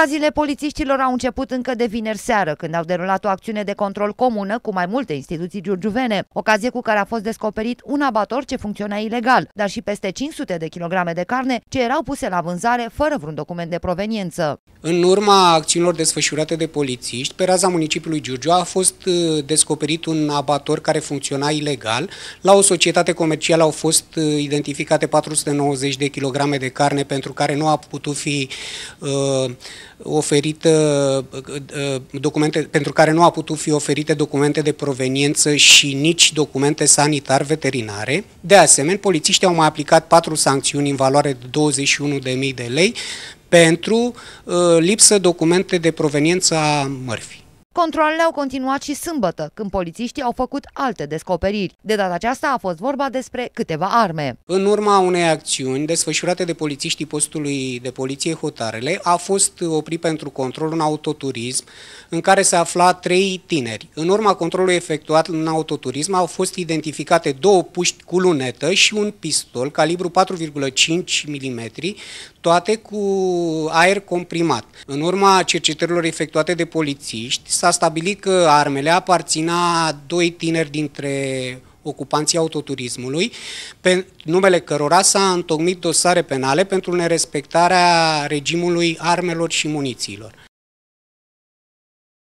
Razile polițiștilor au început încă de vineri seară, când au derulat o acțiune de control comună cu mai multe instituții giurgiuvene, ocazie cu care a fost descoperit un abator ce funcționa ilegal, dar și peste 500 de kilograme de carne ce erau puse la vânzare fără vreun document de proveniență. În urma acțiunilor desfășurate de polițiști, pe raza municipiului Giurgiu a fost uh, descoperit un abator care funcționa ilegal. La o societate comercială au fost uh, identificate 490 de kilograme de carne pentru care nu a putut fi uh, oferită uh, documente pentru care nu a putut fi oferite documente de proveniență și nici documente sanitar veterinare. De asemenea, polițiștii au mai aplicat patru sancțiuni în valoare de 21.000 de lei pentru uh, lipsă documente de proveniență a mărfii. Controlele au continuat și sâmbătă, când polițiștii au făcut alte descoperiri. De data aceasta a fost vorba despre câteva arme. În urma unei acțiuni desfășurate de polițiștii postului de poliție Hotarele, a fost oprit pentru control un autoturism în care se afla trei tineri. În urma controlului efectuat în autoturism au fost identificate două puști cu lunetă și un pistol calibru 4,5 mm toate cu aer comprimat. În urma cercetărilor efectuate de polițiști, s-a stabilit că armele aparțin a doi tineri dintre ocupanții autoturismului, pe numele cărora s-a întocmit dosare penale pentru nerespectarea regimului armelor și munițiilor.